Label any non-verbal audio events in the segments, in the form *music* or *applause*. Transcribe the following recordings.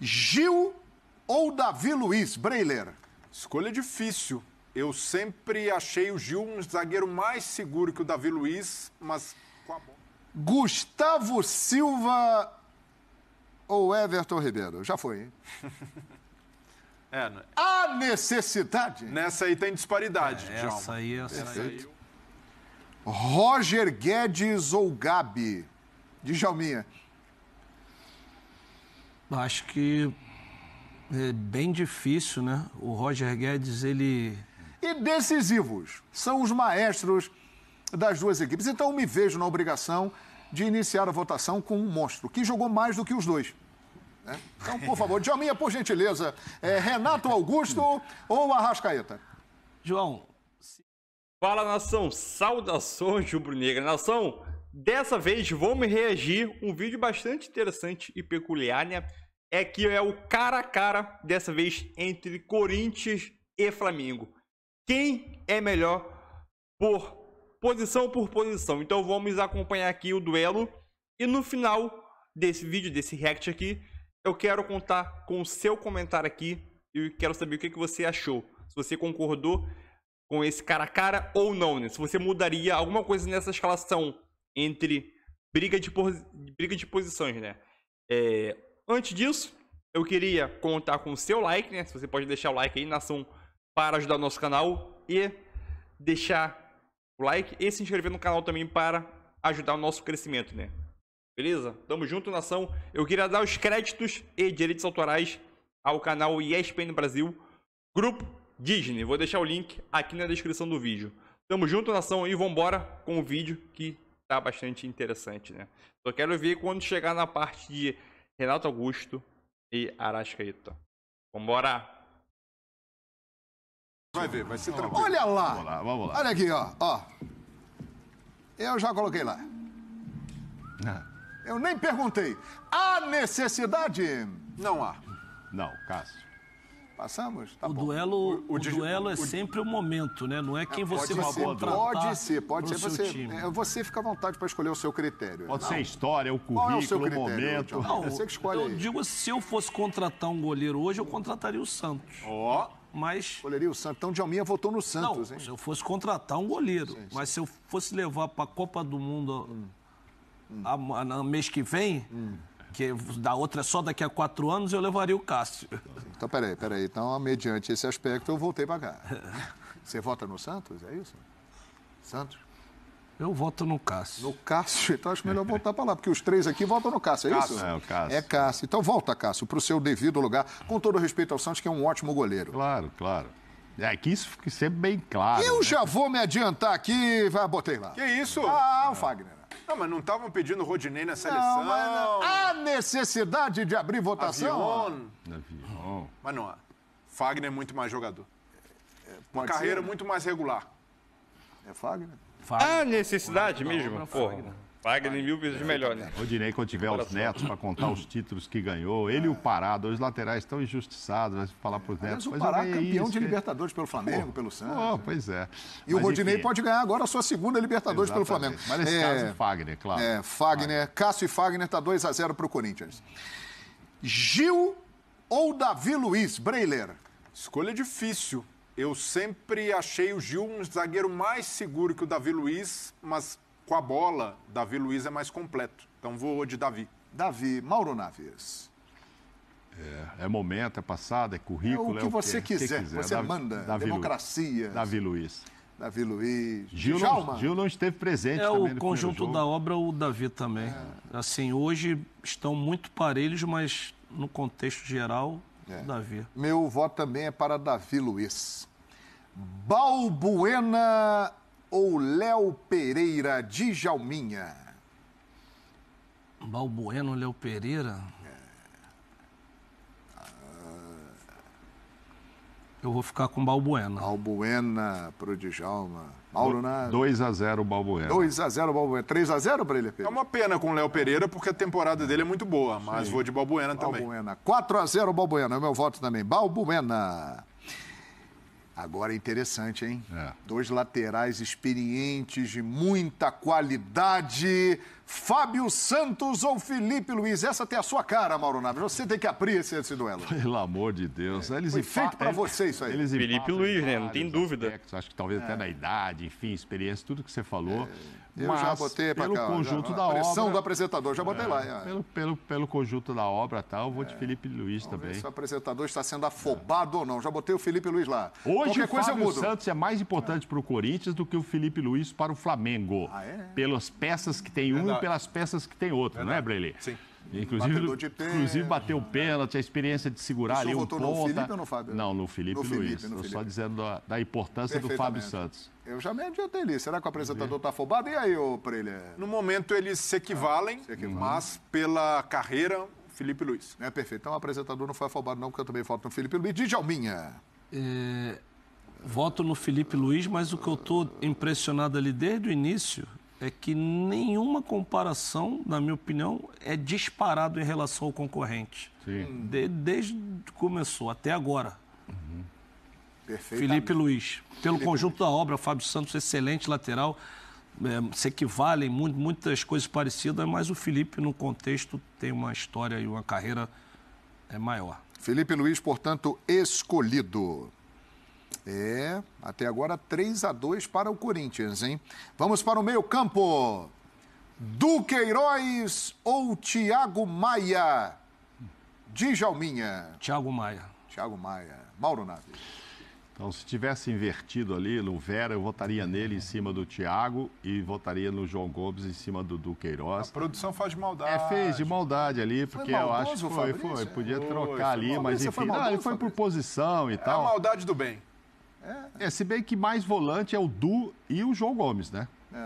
Gil ou Davi Luiz, Breiler? Escolha difícil. Eu sempre achei o Gil um zagueiro mais seguro que o Davi Luiz, mas com a bola. Gustavo Silva ou Everton Ribeiro? Já foi, hein? *laughs* é, né? A necessidade. Nessa aí tem disparidade, é, Djalma. Essa aí, essa Perfeito. aí. Roger Guedes ou Gabi? Djalminha. Acho que é bem difícil, né? O Roger Guedes, ele. E decisivos são os maestros das duas equipes. Então, me vejo na obrigação de iniciar a votação com um monstro, que jogou mais do que os dois. Né? Então, por favor, Djalminha, por gentileza, é Renato Augusto ou Arrascaeta? João. Fala, nação. Saudações, Rubro Negra. Nação, Dessa vez vamos reagir um vídeo bastante interessante e peculiar, né? É que é o cara a cara, dessa vez entre Corinthians e Flamengo. Quem é melhor por posição por posição? Então vamos acompanhar aqui o duelo e no final desse vídeo, desse react aqui, eu quero contar com o seu comentário aqui e quero saber o que, que você achou. Se você concordou com esse cara a cara ou não, né? Se você mudaria alguma coisa nessa escalação entre briga de, briga de posições, né? É, antes disso, eu queria contar com o seu like, né? Se você pode deixar o like aí na ação para ajudar o nosso canal e deixar o like e se inscrever no canal também para ajudar o nosso crescimento, né? Beleza? Tamo junto, nação. Eu queria dar os créditos e direitos autorais ao canal ESPN Brasil, Grupo Disney. Vou deixar o link aqui na descrição do vídeo. Tamo junto, nação, e vambora com o vídeo que tá bastante interessante, né? Só quero ver quando chegar na parte de Renato Augusto e Arascaeta. Vambora! Vai ver, vai ser tranquilo. Olha lá! Vamos lá, vamos lá. Olha aqui, ó, ó. Eu já coloquei lá. Ah. Eu nem perguntei. Há necessidade? Não há. Não, Cássio. Passamos? Tá o, bom. Duelo, o, o, o duelo é sempre o momento, né? Não é quem é, você vai ser, contratar. Pode ser, pode ser você. É, você fica à vontade para escolher o seu critério. Pode não. ser história, é é o currículo, é o, seu momento. Não, é você que escolhe. Eu aí. digo, se eu fosse contratar um goleiro hoje, eu contrataria o Santos. Ó. Oh. Mas. Goleiria o Santos. Então, Djalminha votou no Santos, não, hein? Se eu fosse contratar um goleiro. Sim, sim. Mas se eu fosse levar para a Copa do Mundo hum. A, a, no mês que vem. Hum que da outra é só daqui a quatro anos, eu levaria o Cássio. Então, peraí, peraí. Então, mediante esse aspecto, eu voltei pra cá. Você vota no Santos, é isso? Santos? Eu voto no Cássio. No Cássio? Então acho melhor voltar para lá, porque os três aqui votam no Cássio, é Cássio. isso? É, o Cássio. É Cássio. Então volta, Cássio, para o seu devido lugar, com todo respeito ao Santos, que é um ótimo goleiro. Claro, claro. É que isso fique sempre é bem claro. Eu né? já vou me adiantar aqui, vai, botei lá. Que isso? Ah, o Fagner. Não, mas não estavam pedindo Rodinei na seleção. Não, há necessidade de abrir votação. Davi Avion. Mas não há. Fagner é muito mais jogador. É, Uma Pode carreira ser, né? muito mais regular. É Fagner? Há é necessidade mesmo? Porra. Wagner de mil vezes é, melhor, é. né? Rodinei, quando tiver os netos para contar os títulos que ganhou, ele e o Pará, dois laterais tão injustiçados, vai falar para os netos. Mas o Pará é campeão isso, de Libertadores pelo Flamengo, pelo Santos. pois é. E Mas, o Rodinei enfim, pode ganhar agora a sua segunda Libertadores exatamente. pelo Flamengo. Mas nesse é, caso, Fagner, claro. É, Fagner, Fagner. Cássio e Fagner está 2 a 0 para o Corinthians. Gil ou Davi Luiz, Breiler? Escolha difícil. Eu sempre achei o Gil um zagueiro mais seguro que o Davi Luiz, mas com a bola, Davi Luiz é mais completo. Então vou de Davi. Davi, Mauro Naves. É, é momento, é passado, é, é currículo. É o que, é o você quiser, que quiser, você Davi, manda. Davi democracia. Davi Luiz. Davi Luiz. Gil não, Gil não esteve presente. É o conjunto da obra, o Davi também. É. Assim, hoje estão muito parelhos, mas no contexto geral, é. Davi. Meu voto também é para Davi Luiz. Balbuena ou Léo Pereira de Jalminha? Balbueno Léo Pereira? É. Eu vou ficar com Balbuena. Balbuena pro Djalma. Mauro Nada. Né? 2x0 Balbuena. 2x0 Balbuena. 3x0 para ele, Pedro? É uma pena com o Léo Pereira, porque a temporada dele é muito boa, mas Sim. vou de Balbuena, Balbuena. também. Balbuena. 4x0 Balbuena, é o meu voto também. Balbuena. Agora é interessante, hein? É. Dois laterais experientes de muita qualidade. Fábio Santos ou Felipe Luiz? Essa tem a sua cara, Mauro Naves. Você tem que abrir esse, esse duelo. Pelo amor de Deus. É. Eles Foi feito para você isso aí. Eles Felipe Luiz, né? Não tem dúvida. Aspectos. Acho que talvez é. até na idade, enfim, experiência, tudo que você falou. É eu mas já botei para cá, conjunto já, da obra. pressão do apresentador, já botei é, lá. É. Pelo, pelo, pelo conjunto da obra, tá, eu vou de é. Felipe Luiz Vamos também. se o apresentador está sendo afobado ou não, já botei o Felipe Luiz lá. Hoje Qualquer o Fábio Santos é mais importante é. para o Corinthians do que o Felipe Luiz para o Flamengo. Ah, pelas peças que tem um e pelas peças que tem outro, não é, Brelê? Sim. Inclusive, inclusive bateu o pênalti, a experiência de segurar ali o ponta. no Felipe ou no Fábio? Não, no Felipe no Luiz. Estou só dizendo da, da importância do Fábio Santos. Eu já me adiantei ali. Será que o apresentador está afobado? E aí, ô Prelha? No momento eles se equivalem, ah, se equivalem. mas pela carreira, Felipe Luiz. É perfeito. Então o apresentador não foi afobado não, porque eu também voto no Felipe Luiz. Djalminha. É, voto no Felipe Luiz, mas o que eu estou impressionado ali desde o início é que nenhuma comparação, na minha opinião, é disparado em relação ao concorrente. Sim. Hum. De, desde que começou até agora. Uhum. Felipe Luiz. Pelo Felipe conjunto Luiz. da obra, Fábio Santos, excelente lateral. É, se equivalem muito, muitas coisas parecidas, mas o Felipe, no contexto, tem uma história e uma carreira é, maior. Felipe Luiz, portanto, escolhido. É, até agora 3 a 2 para o Corinthians, hein? Vamos para o meio-campo. Duqueiroz ou Thiago Maia? Djalminha. Thiago Maia. Thiago Maia. Mauro Naves. Então, se tivesse invertido ali no Vera, eu votaria nele em cima do Thiago e votaria no João Gomes em cima do Duqueiroz. A produção faz de maldade. É, fez de maldade ali, porque maldoso, eu acho que foi, foi. Podia trocar foi, ali, mas enfim. Maldoso, não, ele foi por posição e é tal. É a maldade do bem. É. é. se bem que mais volante é o Du e o João Gomes, né? eu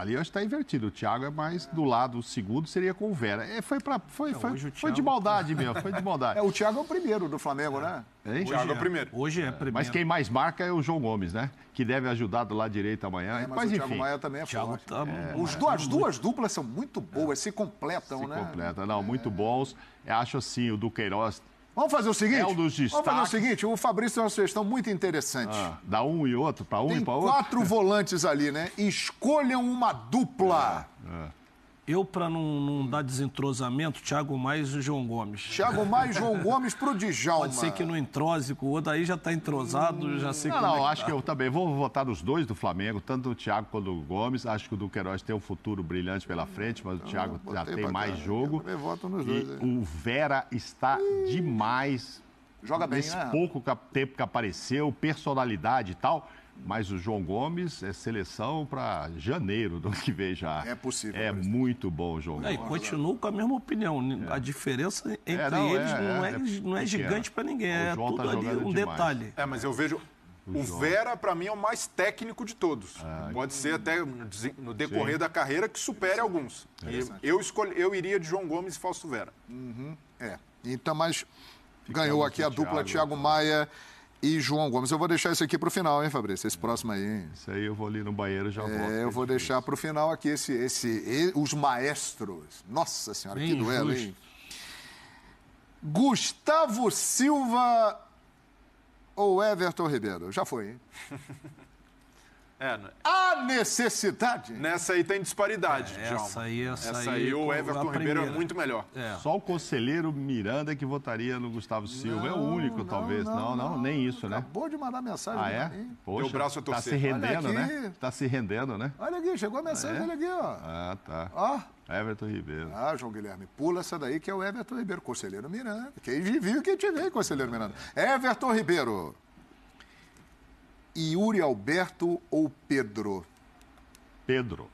Ali que está invertido. O Thiago é mais do lado o segundo, seria com o Vera. É, foi, pra, foi, é, foi, Thiago... foi de maldade tá- mesmo, foi de maldade. É, o Thiago é o primeiro do Flamengo, né? é. né? Hein? Thiago é. o é. primeiro. Hoje é, é primeiro. Mas quem mais marca é o João Gomes, né? Que deve ajudar do lado direito amanhã. É, mas, mas o enfim. Thiago Maia também é Thiago forte. Tá... Os as duas duplas são muito boas, se completam, se né? Se completam, não, muito bons. Eu acho assim, o do Queiroz Vamos fazer o seguinte? É um dos destaques. Vamos fazer o seguinte, o Fabrício tem uma sugestão muito interessante. Ah, dá um e outro, para um tem e para outro. quatro *laughs* volantes ali, né? Escolham uma dupla. É, é. Eu, para não, não dar desentrosamento, Thiago Mais e João Gomes. Thiago Mais e João *laughs* Gomes pro Djalma. Pode ser que não entrose, o outro, aí já está entrosado, hum, já sei não, como Não, é que acho tá. que eu também vou votar nos dois do Flamengo, tanto o Thiago quanto o Gomes. Acho que o Duqueiroz tem um futuro brilhante pela frente, mas o não, Thiago já tem mais cara. jogo. Eu voto nos dois. Né? o Vera está hum. demais. Joga bem, Nesse né? pouco tempo que apareceu, personalidade e tal. Mas o João Gomes é seleção para janeiro do ano que vem já. É possível. É muito bom o João é, Gomes. E continuo com a mesma opinião. É. A diferença entre é, não, eles não, é, não é, é, é gigante para ninguém. é tudo tá ali um demais. detalhe. É, mas eu vejo o Vera, para mim, é o mais técnico de todos. Ah, Pode ser até no decorrer Sim. da carreira que supere alguns. É. Eu, escolhi, eu iria de João Gomes e Fausto Vera. Uhum. É. Então, mas Ficamos ganhou aqui a dupla Thiago, Thiago né? Maia. Então e João Gomes. Eu vou deixar isso aqui para o final, hein, Fabrício? Esse é, próximo aí. Hein? Isso aí eu vou ali no banheiro já é, volto. Eu é vou deixar para o final aqui esse, esse, os maestros. Nossa senhora, Bem que duelo, hein? Gustavo Silva ou Everton Ribeiro? Já foi, hein? *laughs* É, né? a necessidade. Nessa aí tem disparidade, é, Essa aí, essa, essa aí, aí o Everton Ribeiro é muito melhor. É. Só o conselheiro Miranda que votaria no Gustavo Silva. Não, é o único, não, talvez. Não, não, não, nem isso, né? Acabou de mandar mensagem. Ah, é? Poxa, Meu braço é torcer. Tá se rendendo, né? Tá se rendendo, né? Olha aqui, chegou a mensagem ah, aqui, ó. Ah, tá. Ó. Everton Ribeiro. Ah, João Guilherme, pula essa daí que é o Everton Ribeiro, conselheiro Miranda. Quem viu, quem te conselheiro Miranda. Everton Ribeiro. Yuri Alberto ou Pedro? Pedro.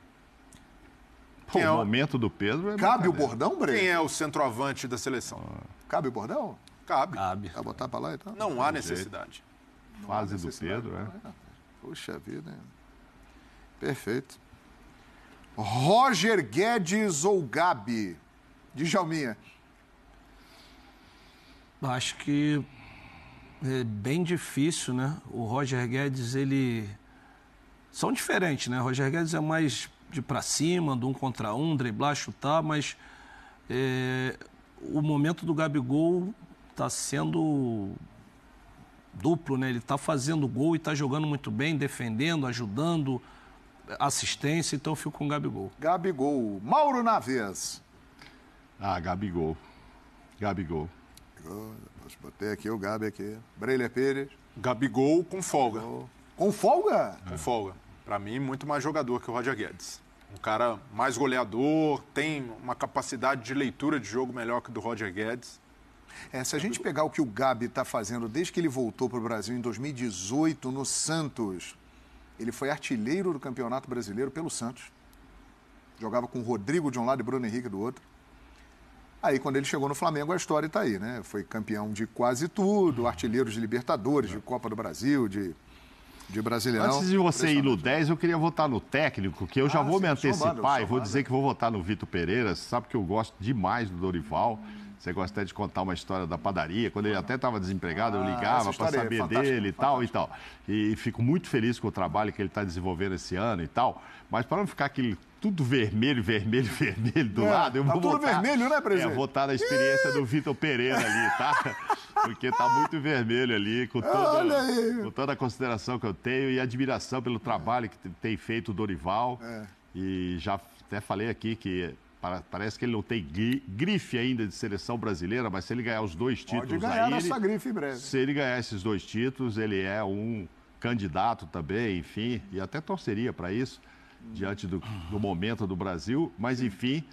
Pô, é o momento do Pedro é Cabe o bordão, Breno? Quem é o centroavante da seleção? Ah. Cabe o bordão? Cabe. Cabe. Vai botar para lá e então? tal? Não, há necessidade. Não Fase há necessidade. do Pedro, é? Ah, é. Puxa vida, hein? Perfeito. Roger Guedes ou Gabi? Djalminha. Acho que é bem difícil, né? O Roger Guedes, ele. São diferentes, né? O Roger Guedes é mais de para cima, do um contra um, driblar, chutar, mas é... o momento do Gabigol está sendo duplo, né? Ele está fazendo gol e está jogando muito bem, defendendo, ajudando, assistência, então eu fico com o Gabigol. Gabigol. Mauro Naves. Ah, Gabigol. Gabigol. Gabigol. Botei aqui o Gabi aqui. Breilha Pires. Gabigol com folga. Gabigol. Com folga? Com folga. Para mim, muito mais jogador que o Roger Guedes. Um cara mais goleador, tem uma capacidade de leitura de jogo melhor que do Roger Guedes. É, se a gente pegar o que o Gabi está fazendo desde que ele voltou para o Brasil em 2018 no Santos, ele foi artilheiro do Campeonato Brasileiro pelo Santos. Jogava com Rodrigo de um lado e Bruno Henrique do outro. Aí, quando ele chegou no Flamengo, a história está aí, né? Foi campeão de quase tudo, artilheiro de Libertadores, de Copa do Brasil, de, de Brasileirão. Antes de você ir no 10, eu queria votar no técnico, que eu ah, já vou sim, me antecipar e vou dizer que vou votar no Vitor Pereira. Você sabe que eu gosto demais do Dorival. Hum. Você gosta até de contar uma história da padaria. Quando ele até estava desempregado, eu ah, ligava para é saber é dele e tal e tal. E fico muito feliz com o trabalho que ele está desenvolvendo esse ano e tal. Mas para não ficar aquele tudo vermelho, vermelho, *laughs* vermelho do é, lado. Eu tá vou tudo vermelho, né, presidente? É, votar na experiência do Vitor Pereira ali, tá? *laughs* Porque tá muito vermelho ali, com ah, toda, com toda a consideração que eu tenho e admiração pelo trabalho que tem feito o Dorival. É. E já até falei aqui que Parece que ele não tem grife ainda de seleção brasileira, mas se ele ganhar os dois títulos Pode ganhar aí, essa ele, grife em breve. Se ele ganhar esses dois títulos, ele é um candidato também, enfim, e até torceria para isso, diante do, do, momento do Brasil. Mas, enfim,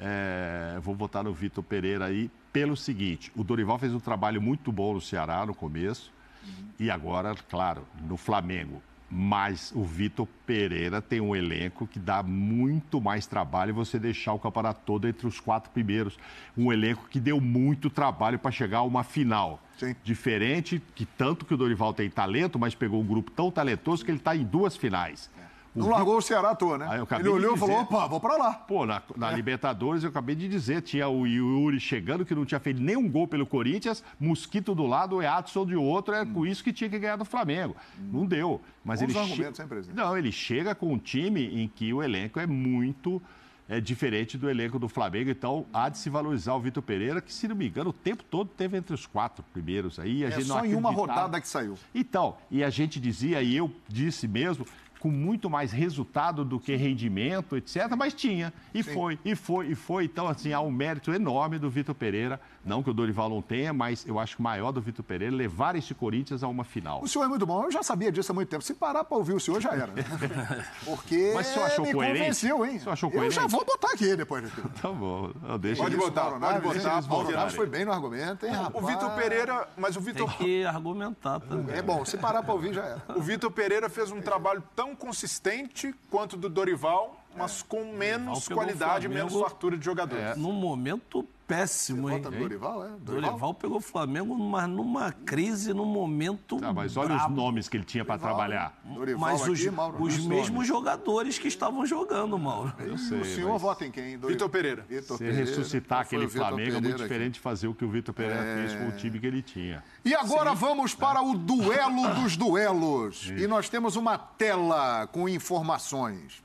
é, vou votar no Vitor Pereira aí pelo seguinte: o Dorival fez um trabalho muito bom no Ceará no começo, uhum. e agora, claro, no Flamengo. Mas o Vitor Pereira tem um elenco que dá muito mais trabalho você deixar o campeonato todo entre os quatro primeiros. Um elenco que deu muito trabalho para chegar a uma final. Sim. Diferente que tanto que o Dorival tem talento, mas pegou um grupo tão talentoso que ele está em duas finais. É. Não largou o Ceará à toa, né? Ele olhou e falou: opa, vou pra lá. Pô, na, na é. Libertadores, eu acabei de dizer, tinha o Yuri chegando, que não tinha feito nenhum gol pelo Corinthians, Mosquito do lado, o é Edson de outro, é hum. com isso que tinha que ganhar do Flamengo. Hum. Não deu. Mas Bons ele. Che... Sempre, né? Não, ele chega com um time em que o elenco é muito é diferente do elenco do Flamengo. Então, há de se valorizar o Vitor Pereira, que, se não me engano, o tempo todo teve entre os quatro primeiros aí. A é gente só em uma rodada que saiu. Então, e a gente dizia, e eu disse mesmo, com muito mais resultado do que rendimento, etc. Mas tinha, e Sim. foi, e foi, e foi. Então, assim, há um mérito enorme do Vitor Pereira não que o Dorival não tenha, mas eu acho que o maior do Vitor Pereira levar este Corinthians a uma final. O senhor é muito bom, eu já sabia disso há muito tempo. Se parar para ouvir o senhor, já era. Né? *laughs* Porque mas o senhor achou me coerente? convenceu, hein? O senhor achou eu coerente? Eu já vou botar aqui depois. *laughs* tá bom, eu deixa Pode botar, pode botar. Pode botar. Paulo Naves foi bem no argumento, hein, rapaz? O Vitor Pereira, mas o Vitor... Tem que argumentar também. É bom, se parar para ouvir, já era. O Vitor Pereira fez um trabalho tão consistente quanto do Dorival, mas com é, menos qualidade, Flamengo, menos fartura de jogadores. É, no momento péssimo, Você hein? Bota Dorival, é? Dorival? Dorival pegou o Flamengo numa, numa crise, num momento. Tá, mas olha brabo. os nomes que ele tinha para trabalhar. Dorival mas aqui, os, Mauro, os mesmos jogadores que estavam jogando, Mauro. Eu sei. O senhor mas... vota em quem? Dorival? Vitor Pereira. Vitor Se Pereira, ressuscitar aquele Flamengo é muito diferente aqui. de fazer o que o Vitor Pereira é... fez com o time que ele tinha. E agora Sim. vamos para é. o duelo dos *laughs* duelos. Isso. E nós temos uma tela com informações.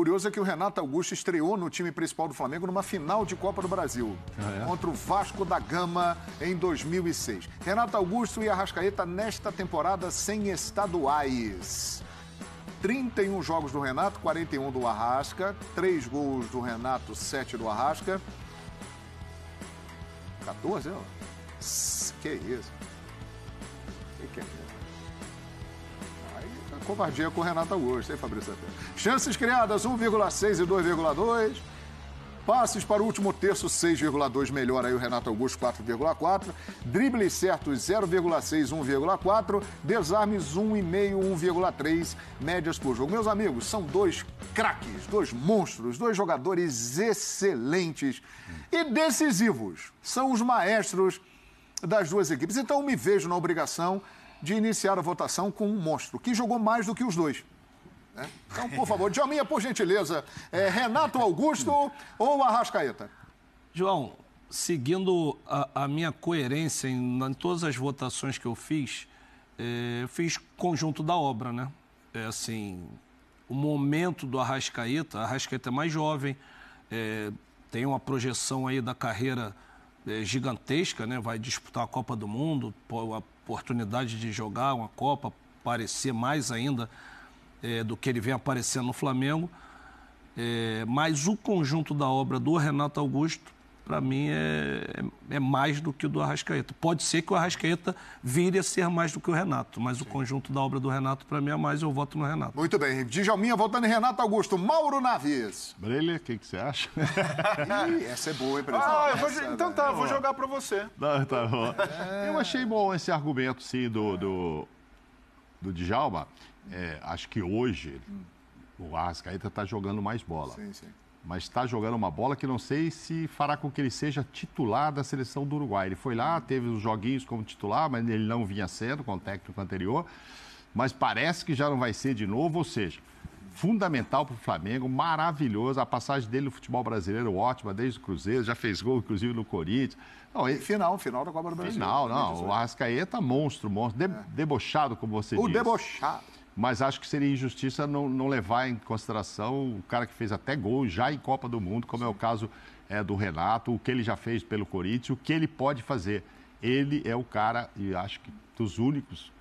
Curioso é que o Renato Augusto estreou no time principal do Flamengo numa final de Copa do Brasil, ah, é? contra o Vasco da Gama em 2006. Renato Augusto e Arrascaeta nesta temporada sem estaduais. 31 jogos do Renato, 41 do Arrasca, 3 gols do Renato, 7 do Arrasca. 14, ó. Que isso? Que que é isso? covardia com o Renato Augusto, hein, Fabrício Chances criadas, 1,6 e 2,2. Passes para o último terço, 6,2. Melhor aí o Renato Augusto, 4,4. Dribles certos, 0,6, 1,4. Desarmes, 1,5, 1,3. Médias por jogo. Meus amigos, são dois craques, dois monstros, dois jogadores excelentes e decisivos. São os maestros das duas equipes. Então, me vejo na obrigação de iniciar a votação com um monstro, que jogou mais do que os dois. Né? Então, por favor, *laughs* Djalminha, por gentileza, é Renato Augusto ou Arrascaeta? João, seguindo a, a minha coerência em, em, todas as votações que eu fiz, é, eu fiz conjunto da obra, né? É assim, o momento do Arrascaeta, a Arrascaeta é mais jovem, é, tem uma projeção aí da carreira é, gigantesca, né? Vai disputar a Copa do Mundo, oportunidade de jogar uma Copa, parecer mais ainda é, do que ele vem aparecendo no Flamengo. É, mas o conjunto da obra do Renato Augusto para mim, é, é, é, mais do que o do Arrascaeta. Pode ser que o Arrascaeta vire a ser mais do que o Renato, mas Sim. o conjunto da obra do Renato, para mim, é mais, eu voto no Renato. Muito bem. Djalminha, voltando em Renato Augusto. Mauro Naves. Brilha, o que, que, você acha? *laughs* Ih, essa é boa, hein, ah, presidente? Ah, vou, essa, é então tá, é vou jogar para você. Não, tá, tá bom. É... Eu achei bom esse argumento, sim, do, do, do Djalma. É, acho que hoje o Arrascaeta está jogando mais bola. Sim, sim mas está jogando uma bola que não sei se fará com que ele seja titular da seleção do Uruguai. Ele foi lá, teve os joguinhos como titular, mas ele não vinha sendo com o técnico anterior, mas parece que já não vai ser de novo, ou seja, fundamental para o Flamengo, maravilhoso. A passagem dele no futebol brasileiro ótima, desde o Cruzeiro, já fez gol, inclusive, no Corinthians. Não, Final, final da Copa do Brasil. Final, não. O Arrascaeta, monstro, monstro. De... É. Debochado, como você o disse. O debochado mas acho que seria injustiça não, não, levar em consideração o cara que fez até gol já em Copa do Mundo, como é o caso é, do Renato, o que ele já fez pelo Corinthians, o que ele pode fazer. Ele é o cara, e acho que dos únicos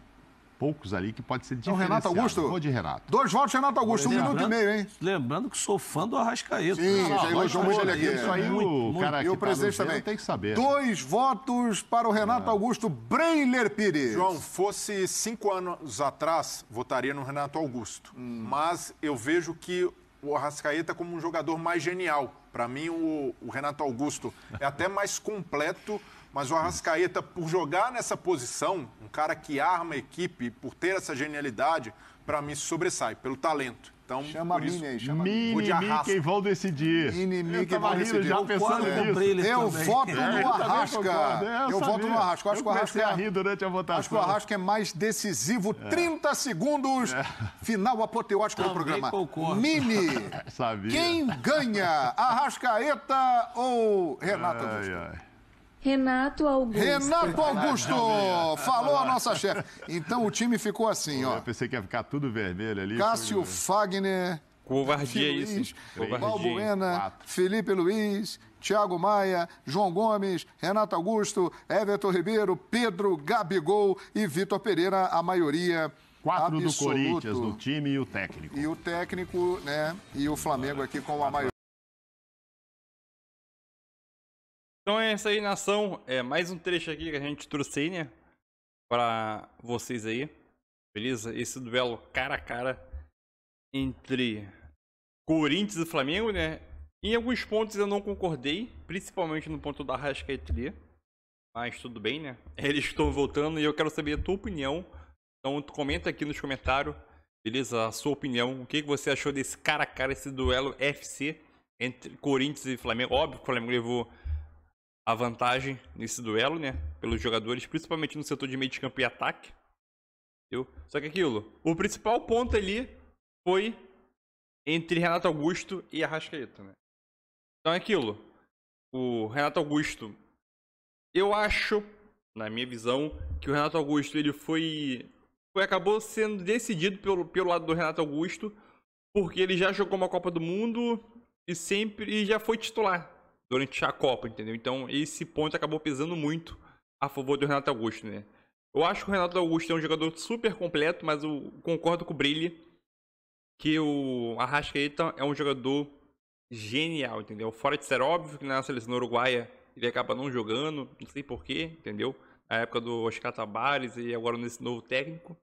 poucos ali que pode ser então, diferenciado. Então, Renato Augusto? Vou de Renato. Dois votos, Renato Augusto, um minuto e meio, hein? Lembrando que sou fã do Arrascaeta. Sim, ah, já elogiou muito ele aqui. Isso aí, muito, o muito, e o tá presidente também. tem que saber. Né? Dois né? votos para o Renato é. Augusto Breiler Pires. João, fosse cinco anos atrás, votaria no Renato Augusto. Hum. Mas eu vejo que o Arrascaeta como um jogador mais genial para mim, o, o, Renato Augusto é até mais completo, mas o Arrascaeta, por jogar nessa posição, um cara que arma a equipe, por ter essa genialidade, para mim sobressai, pelo talento. Então, chama por isso, aí, chama Mini Mickey vai vão decidir. Mini Mickey vão decidir. Já pensando é, é, eu Eu também. voto no Arrasca. Eu, eu voto no Arrasca. Acho eu que o Arrasca é- rir durante a votação. Acho que o Arrasca é mais decisivo. É. 30 segundos, é. final apoteótico do programa. Mini, *laughs* sabia. quem ganha? Arrascaeta ou Renato ai, Augusto? Ai. Renato Augusto. Renato Augusto! Falou a nossa chefe. Então o time ficou assim, ó. Eu pensei que ia ficar tudo vermelho ali. Cássio Fagner. Covardia Luiz, isso. Balbuena, Felipe Luiz, Thiago Maia, João Gomes, Renato Augusto, Everton Ribeiro, Pedro Gabigol e Vitor Pereira, a maioria. Quatro absoluto. do Corinthians, do time e o técnico. E o técnico, né? E o Flamengo aqui com a maioria. Então é isso aí, nação. É mais um trecho aqui que a gente trouxe para né? Pra vocês aí. Beleza? Esse duelo cara a cara entre Corinthians e Flamengo, né? Em alguns pontos eu não concordei, principalmente no ponto da Rascaetria. Mas tudo bem, né? *laughs* Eles estão voltando e eu quero saber a tua opinião. Então comenta aqui nos comentários, beleza? A sua opinião. O que você achou desse cara a cara, esse duelo FC entre Corinthians e Flamengo? Óbvio que o Flamengo levou a vantagem nesse duelo, né? Pelos jogadores, principalmente no setor de meio de campo e ataque. Entendeu? Só que aquilo, o principal ponto ali foi entre Renato Augusto e Arrascaeta, né? Então é aquilo. O Renato Augusto, eu acho, na minha visão, que o Renato Augusto ele foi, foi acabou sendo decidido pelo, pelo lado do Renato Augusto, porque ele já jogou uma Copa do Mundo e sempre e já foi titular durante a Copa, entendeu? Então esse ponto acabou pesando muito a favor do Renato Augusto, né? Eu acho que o Renato Augusto é um jogador super completo, mas eu concordo com o Brilhe que o Arrascaeta é um jogador genial, entendeu? Fora de ser óbvio que na seleção uruguaia ele acaba não jogando, não sei porquê, entendeu? Na época do Oscar Tabares e agora nesse novo técnico.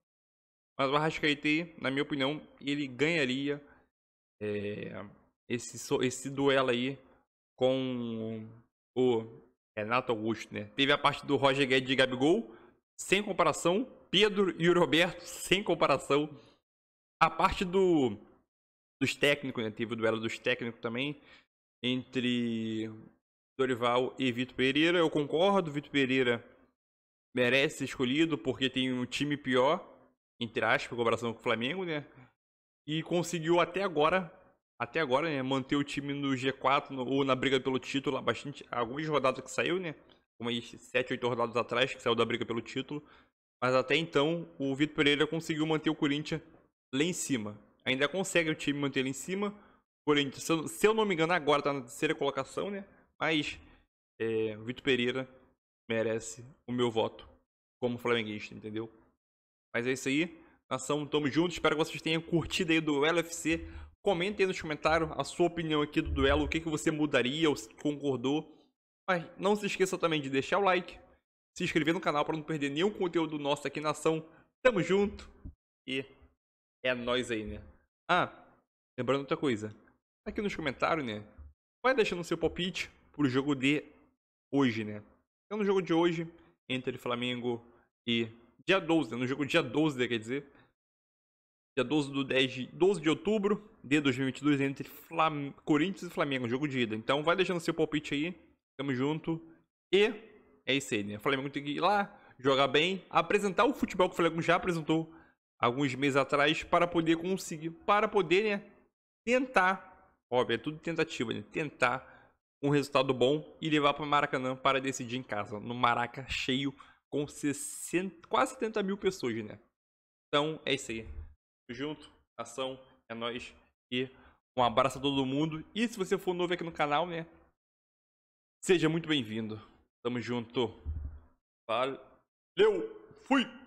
Mas o Arrascaeta, na minha opinião, ele ganharia é, esse, esse duelo aí com o Renato é Augusto, né? Teve a parte do Roger Guedes e Gabigol, sem comparação. Pedro e o Roberto, sem comparação. A parte do dos técnicos, né? Teve o duelo dos técnicos também entre Dorival e Vitor Pereira. Eu concordo, Vitor Pereira merece ser escolhido porque tem um time pior, entre aspas, em comparação com o Flamengo, né? E conseguiu até agora até agora, né? Manter o time no G4 no, ou na briga pelo título há bastante. Algumas rodadas que saiu, né? Umas 7, 8 rodadas atrás que saiu da briga pelo título. Mas até então, o Vitor Pereira conseguiu manter o Corinthians lá em cima. Ainda consegue o time manter ele em cima. O Corinthians, se eu, se eu não me engano, agora está na terceira colocação, né? Mas é, o Vitor Pereira merece o meu voto como flamenguista, entendeu? Mas é isso aí. Nação, tamo junto. Espero que vocês tenham curtido aí do LFC Comente aí nos comentários a sua opinião aqui do duelo, o que, que você mudaria ou se concordou. Mas não se esqueça também de deixar o like, se inscrever no canal para não perder nenhum conteúdo nosso aqui na ação. Tamo junto e é nóis aí, né? Ah, lembrando outra coisa. Aqui nos comentários, né? Vai deixando o seu palpite pro jogo de hoje, né? Então no jogo de hoje, entre Flamengo e dia 12, né? no jogo dia 12, quer dizer, dia 12 do 10 de, 12 de outubro de 2022 entre Flam... Corinthians e Flamengo, jogo de ida. Então vai deixando seu palpite aí, tamo junto. E é isso aí, né? O Flamengo tem que ir lá, jogar bem, apresentar o futebol que o Flamengo já apresentou alguns meses atrás para poder conseguir, para poder, né, tentar, óbvio, é tudo tentativa, né? Tentar um resultado bom e levar para Maracanã para decidir em casa, no Maraca cheio com 60, quase 70 mil pessoas, né? Então é isso aí junto, ação, é nós e um abraço a todo mundo. E se você for novo aqui no canal, né? Seja muito bem-vindo. Tamo junto. Valeu, fui!